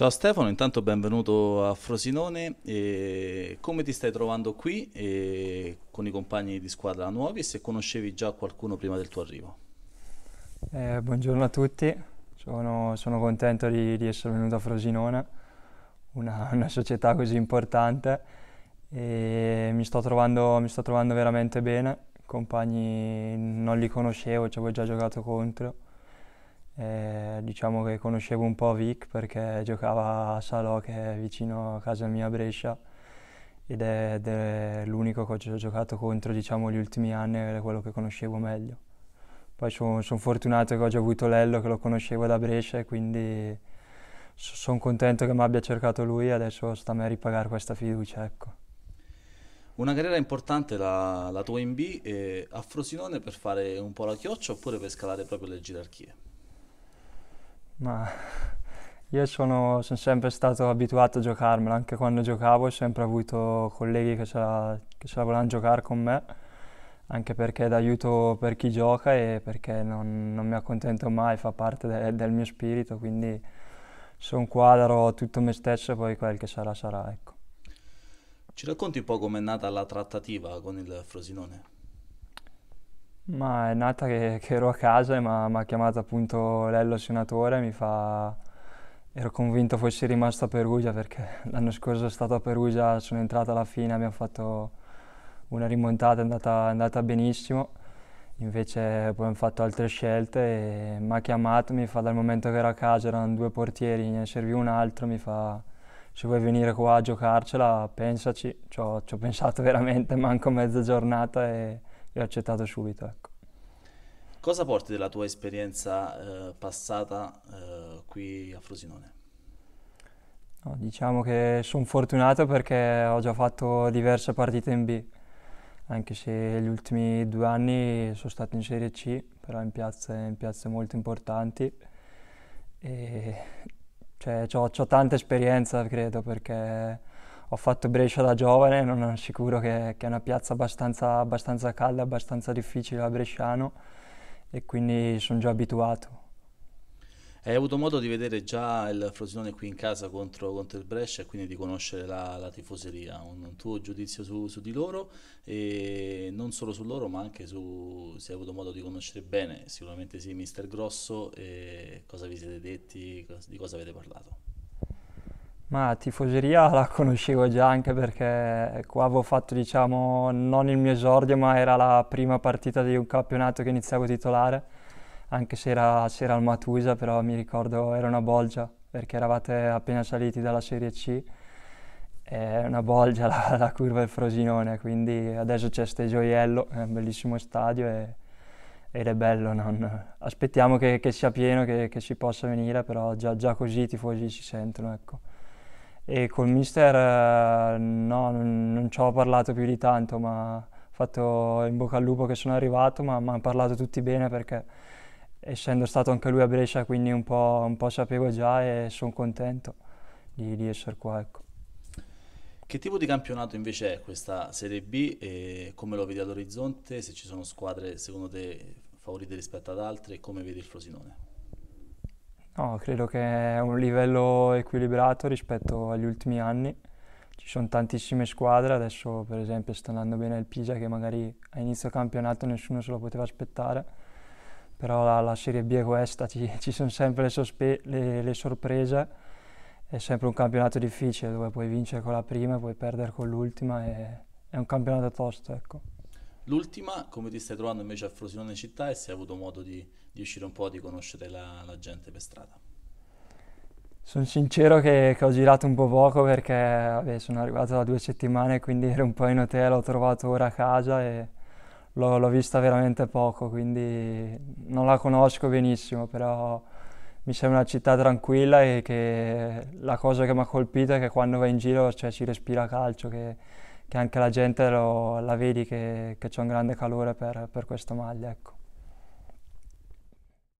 Ciao Stefano, intanto benvenuto a Frosinone. E come ti stai trovando qui e con i compagni di squadra nuovi? Se conoscevi già qualcuno prima del tuo arrivo? Eh, buongiorno a tutti, sono, sono contento di, di, essere venuto a Frosinone, una, una società così importante e mi sto, trovando, mi sto trovando veramente bene. I compagni non li conoscevo, ci avevo già giocato contro e eh, diciamo che conoscevo un po' Vic perché giocava a Salò che è vicino a casa mia a Brescia ed è, ed è l'unico che ho giocato contro diciamo, gli ultimi anni, ed è quello che conoscevo meglio. Poi sono son fortunato che ho già avuto Lello che lo conoscevo da Brescia e quindi sono contento che mi abbia cercato lui e adesso sta a me a ripagare questa fiducia. Ecco. Una carriera importante la, la tua in B, eh, a Frosinone per fare un po' la chioccia oppure per scalare proprio le gerarchie? Ma io sono, sono, sempre stato abituato a giocarmela, anche quando giocavo ho sempre avuto colleghi che ce la, che ce la volevano giocare con me, anche perché è d'aiuto per chi gioca e perché non, non mi accontento mai, fa parte de, del mio spirito, quindi sono qua, darò tutto me stesso e poi quel che sarà sarà. Ecco. Ci racconti un po' com'è nata la trattativa con il Frosinone? Ma è nata che, che ero a casa e mi ha chiamato appunto Lello Senatore, mi fa... ero convinto fossi rimasto a Perugia perché l'anno scorso sono stato a Perugia, sono entrato alla fine, abbiamo fatto una rimontata, è andata, andata benissimo, invece poi hanno fatto altre scelte e mi ha chiamato, mi fa dal momento che ero a casa erano due portieri, ne serviva un altro, mi fa se vuoi venire qua a giocarcela pensaci, ci ho pensato veramente, manco mezza giornata e e accettato subito. Ecco. Cosa porti della tua esperienza eh, passata eh, qui a Frosinone? No, diciamo che sono fortunato perché ho già fatto diverse partite in B, anche se gli ultimi due anni sono stato in Serie C, però in piazze, in piazze molto importanti. E cioè, ho tanta esperienza, credo, perché ho fatto Brescia da giovane, non sicuro che, che è una piazza abbastanza, abbastanza calda, abbastanza difficile a bresciano e quindi sono già abituato. Hai avuto modo di vedere già il Frosinone qui in casa contro, contro il Brescia e quindi di conoscere la, la tifoseria, un, un, tuo giudizio su, su, di loro e non solo su loro ma anche su se hai avuto modo di conoscere bene, sicuramente sì, mister Grosso, cosa vi siete detti, di cosa avete parlato? Ma tifoseria la conoscevo già anche perché qua ecco, avevo fatto, diciamo, non il mio esordio, ma era la prima partita di un campionato che iniziavo titolare, anche se era, se era al Matusa, però mi ricordo era una bolgia, perché eravate appena saliti dalla Serie C, è una bolgia la, la curva del Frosinone, quindi adesso c'è Ste Gioiello, è un bellissimo stadio e, ed è bello, non... aspettiamo che, che, sia pieno, che, che si possa venire, però già, già così i tifosi si sentono, ecco e col mister eh, no, non, non ci ho parlato più di tanto, ma ho fatto in bocca al lupo che sono arrivato, ma mi hanno parlato tutti bene perché essendo stato anche lui a Brescia, quindi un po', un po sapevo già e sono contento di, di essere qua. Ecco. Che tipo di campionato invece è questa Serie B e come lo vedi all'orizzonte? Se ci sono squadre secondo te favorite rispetto ad altre e come vedi il Frosinone? No, credo che è un livello equilibrato rispetto agli ultimi anni. Ci sono tantissime squadre, adesso per esempio sta andando bene il Pisa che magari a inizio campionato nessuno se lo poteva aspettare, però la, la Serie B è questa, ci, ci sono sempre le, le, le, sorprese, è sempre un campionato difficile dove puoi vincere con la prima, e puoi perdere con l'ultima, è un campionato tosto. Ecco. L'ultima, come ti stai trovando invece a Frosinone città e se hai avuto modo di, di uscire un po', di conoscere la, la gente per strada? Sono sincero che, che, ho girato un po' poco perché vabbè, sono arrivato da due settimane, quindi ero un po' in hotel, ho trovato ora a casa e l'ho, l'ho vista veramente poco, quindi non la conosco benissimo, però mi sembra una città tranquilla e che la cosa che mi ha colpito è che quando vai in giro cioè, si respira calcio, che che anche la gente lo, la vedi che, che c'è un grande calore per, per questa maglia. Ecco.